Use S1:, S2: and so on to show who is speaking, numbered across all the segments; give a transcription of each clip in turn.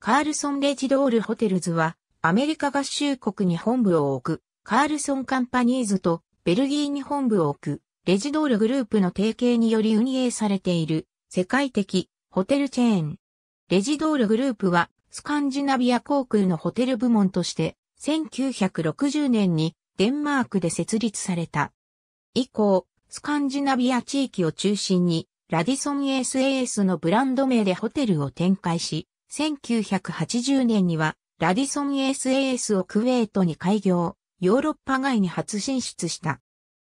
S1: カールソン・レジドール・ホテルズは、アメリカ合衆国に本部を置く、カールソン・カンパニーズと、ベルギーに本部を置く、レジドールグループの提携により運営されている、世界的、ホテルチェーン。レジドールグループは、スカンジナビア航空のホテル部門として、1960年にデンマークで設立された。以降、スカンジナビア地域を中心に、ラディソン SAS のブランド名でホテルを展開し、1980年には、ラディソン SAS をクウェートに開業、ヨーロッパ外に初進出した。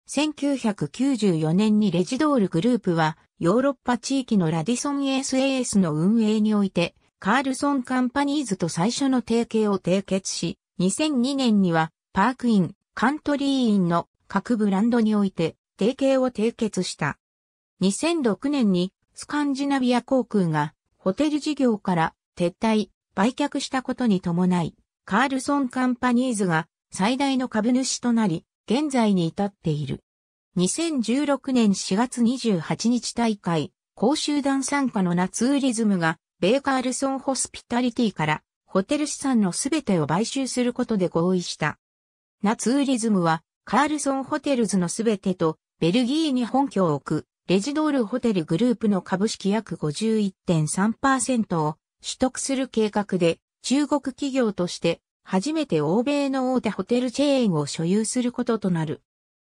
S1: 1994年にレジドールグループは、ヨーロッパ地域のラディソン SAS の運営において、カールソンカンパニーズと最初の提携を締結し、2002年には、パークイン、カントリーインの各ブランドにおいて、提携を締結した。2006年に、スカンジナビア航空が、ホテル事業から撤退、売却したことに伴い、カールソンカンパニーズが最大の株主となり、現在に至っている。2016年4月28日大会、公集団参加のナツーリズムが、ベイカールソンホスピタリティから、ホテル資産のすべてを買収することで合意した。ナツーリズムは、カールソンホテルズのすべてと、ベルギーに本拠を置く、レジドールホテルグループの株式約51.3%を、取得する計画で、中国企業として初めて欧米の大手ホテルチェーンを所有することとなる。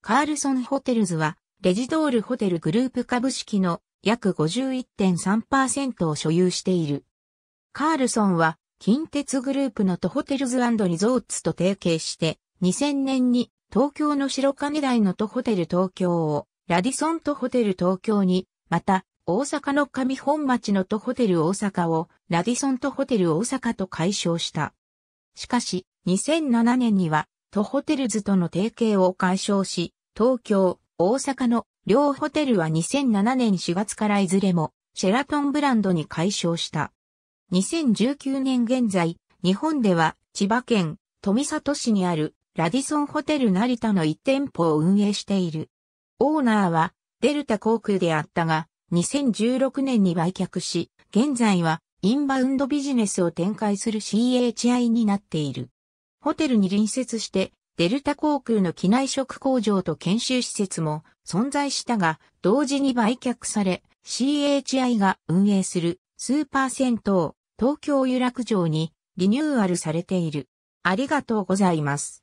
S1: カールソンホテルズは、レジドールホテルグループ株式の約51.3%を所有している。カールソンは、近鉄グループのとホテルズリゾーツと提携して、2000年に東京の白金台のとホテル東京を、ラディソンとホテル東京に、また、大阪の上本町の都ホテル大阪をラディソン都ホテル大阪と解消した。しかし、2007年には都ホテルズとの提携を解消し、東京、大阪の両ホテルは2007年4月からいずれもシェラトンブランドに解消した。2019年現在、日本では千葉県富里市にあるラディソンホテル成田の1店舗を運営している。オーナーはデルタ航空であったが、2016年に売却し、現在はインバウンドビジネスを展開する CHI になっている。ホテルに隣接して、デルタ航空の機内食工場と研修施設も存在したが、同時に売却され、CHI が運営するスーパー銭湯、東京有楽町にリニューアルされている。ありがとうございます。